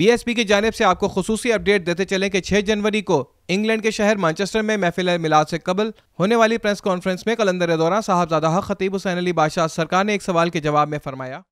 BSP की जानब से आपको खसूसी अपडेट देते चले कि 6 जनवरी को इंग्लैंड के शहर मानचेस्टर में महफिल मिलाद से कबल होने वाली प्रेस कॉन्फ्रेंस में कलंदर दौरा साहबजादा हक खतीब हुसैन अली बादशाह सरकार ने एक सवाल के जवाब में फरमाया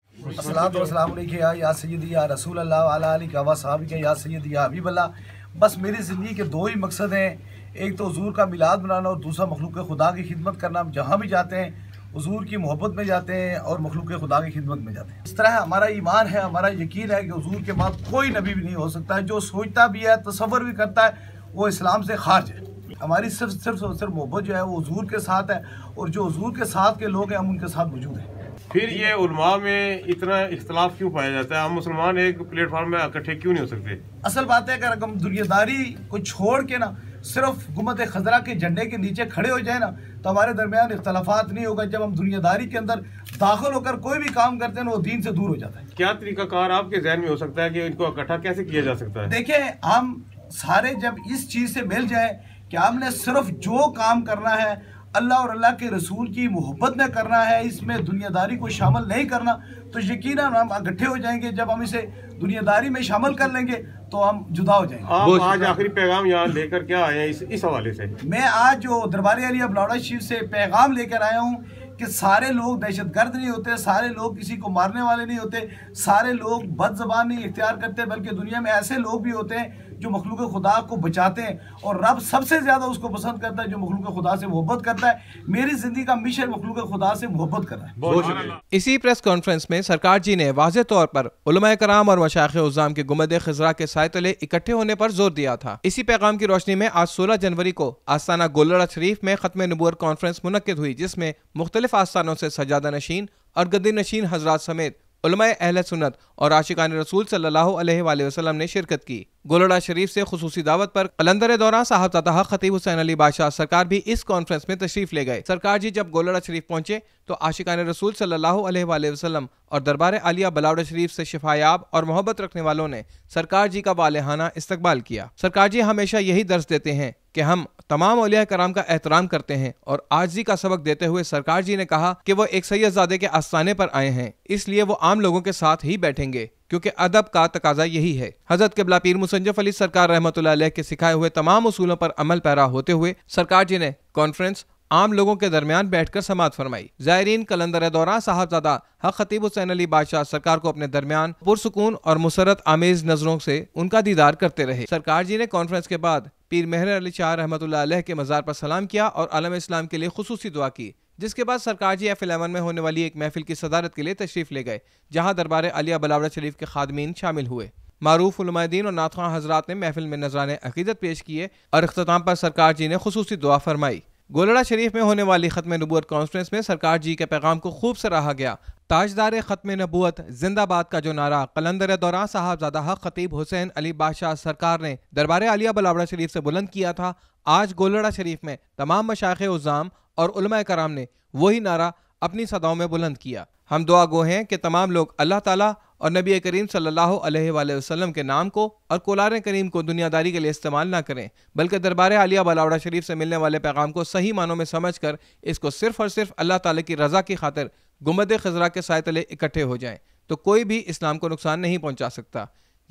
बस मेरी ज़िंदगी के दो ही मकसद हैं एक तो हजूर का मिलाद बनाना और दूसरा मखलूक खुदा की खिदमत करना हम जहाँ भी जाते हैं हजूर की मोहब्बत में जाते हैं और मखलूक खुदा की खिदमत में जाते हैं इस तरह हमारा ईमान है हमारा यकीन है कि हजूर के बाद कोई नबी भी नहीं हो सकता है जो सोचता भी है तस्वर भी करता है वो इस्लाम से खारज है हमारी सिर्फ सिर्फ और सिर्फ मोहब्बत जो है वो हजूर के साथ है और जो हजूर के साथ के लोग हैं हम उनके साथ मौजूद हैं फिर ये उलमा में इतना इख्तलाफ क्यों पाया जाता है हम मुसलमान एक प्लेटफॉर्म में इकट्ठे क्यों नहीं हो सकते असल बात है अगर हम दुनियादारी को छोड़ के ना सिर्फ गुमत खजरा के झंडे के नीचे खड़े हो जाए ना तो हमारे दरमियान इख्तलाफात नहीं होगा जब हम दुनियादारी के अंदर दाखिल होकर कोई भी काम करते हैं वो दीन से दूर हो जाता है क्या तरीका कार आपके जहन में हो सकता है कि इनको इकट्ठा कैसे किया जा सकता है देखिये हम सारे जब इस चीज़ से मिल जाए कि हमने सिर्फ जो काम करना है अल्लाह और अल्लाह के रसूल की मोहब्बत में करना है इसमें दुनियादारी को शामिल नहीं करना तो यकीन हम इकट्ठे हो जाएंगे जब हम इसे दुनियादारी में शामिल कर लेंगे तो हम जुदा हो जाएंगे आप आज आखिरी पैगाम यहाँ लेकर क्या आए हैं इस इस हवाले से मैं आज जो दरबारी अली अबलाड़ा शिव से पैगाम लेकर आया हूँ कि सारे लोग दहशत गर्द नहीं होते सारे लोग किसी को मारने वाले नहीं होते सारे लोग बद जबान नहीं इख्तियार करते बल्कि दुनिया में ऐसे लोग भी होते हैं जो मखलूक खुदा को बचाते हैं और रब सबसे ज़्यादा उसको पसंद करता है जो मखलूक खुदा से मोहब्बत करता है मेरी ज़िंदगी का मिशन मखलूक खुदा से मोहब्बत करना है इसी प्रेस कॉन्फ्रेंस में सरकार जी ने वाज तौर पर कराम और मशाख उजाम के गुमद खजरा के साय तले इकट्ठे होने पर जोर दिया था इसी पैगाम की रोशनी में आज सोलह जनवरी को आस्ताना गोलड़ा शरीफ में खत्म नबूर कॉन्फ्रेंस मुनद हुई जिसमें मुख्तलिफ आस्थानों से सजादा नशीन और गद्दी नशीन हजरात समेत उलमा अहल सुनत और आशिकान रसूल सल्लल्लाहु अलैहि वसल्लम ने शिरकत की गोलड़ा शरीफ से खसूसी दावत पर कलंदर दौरान साहबजादा खतीब हुसैन अली बादशाह सरकार भी इस कॉन्फ्रेंस में तशरीफ ले गए सरकार जी जब गोलड़ा शरीफ पहुंचे तो आशिकान रसूल सल्लल्लाहु अलैहि वसल्लम और दरबार आलिया बलावड़ा शरीफ से शिफायाब और मोहब्बत रखने वालों ने सरकार जी का वालहाना इस्तकबाल किया सरकार जी हमेशा यही दर्ज देते हैं कि हम तमाम अलिया कराम का एहतराम करते हैं और आजी का सबक देते हुए सरकार जी ने कहा कि वो एक सैयदादे के आस्थाने पर आए हैं इसलिए वो आम लोगों के साथ ही बैठेंगे क्योंकि अदब का तकाजा यही है हजरत कबला पीर मुसंजफ अली सरकार रहमत के सिखाए हुए तमाम उसूलों पर अमल पैरा होते हुए सरकार जी ने कॉन्फ्रेंस आम लोगों के दरमियान बैठकर समाज फरमाई जायरीन कलंदर दौरान साहबजादा हक खतीब हुसैन अली बादशाह सरकार को अपने दरमियान पुरसकून और मुसरत आमेज नजरों से उनका दीदार करते रहे सरकार जी ने कॉन्फ्रेंस के बाद पीर मेहर अली शाह रहमत के मज़ार पर सलाम किया और आलम इस्लाम के लिए खसूसी दुआ की जिसके बाद सरकार जी एफ एलेवन में होने वाली एक महफिल की सदारत के लिए तशरीफ़ ले गए जहाँ दरबार अलिया बलावड़ा शरीफ के खादमीन शामिल हुए मारूफ उलमादीन और नाथवा हजरात ने महफिल में नजरान अकीदत पेश किए और अख्ताम पर सरकार जी ने खसूस दुआ फरमाई गोलड़ा शरीफ में होने वाली ख़त्म नबूत कॉन्फ्रेंस में सरकार जी के पैगाम को खूब सराहा गया ताजदार ख़त्म नबूत जिंदाबाद का जो नारा कलंदर दौरान साहबजादा हक ख़तीब हुसैन अली बादशाह सरकार ने दरबार आलिया बलावड़ा शरीफ से बुलंद किया था आज गोलड़ा शरीफ में तमाम मशाख उज़ाम और उलमा कराम ने वही नारा अपनी सदाओं में बुलंद किया हम दुआ गो हैं कि तमाम लोग अल्लाह ताला और नबी करीम सल्लल्लाहु अलैहि वसल्लम के नाम को और कोलार करीम को दुनियादारी के लिए इस्तेमाल ना करें बल्कि दरबार आलिया बलावड़ा शरीफ से मिलने वाले पैगाम को सही मानों में समझ कर इसको सिर्फ और सिर्फ अल्लाह ताली की रजा की खातिर गुमद खजरा के साय तले इकट्ठे हो जाए तो कोई भी इस्लाम को नुकसान नहीं पहुँचा सकता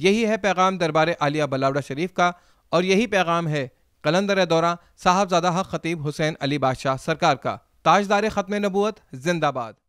यही है पैगाम दरबार आलिया बलावड़ा शरीफ का और यही पैगाम है कलंदर दौरा साहबजादा हक खतीब हुसैन अली बादशाह सरकार का ताजदार ख़त्म नबूत जिंदाबाद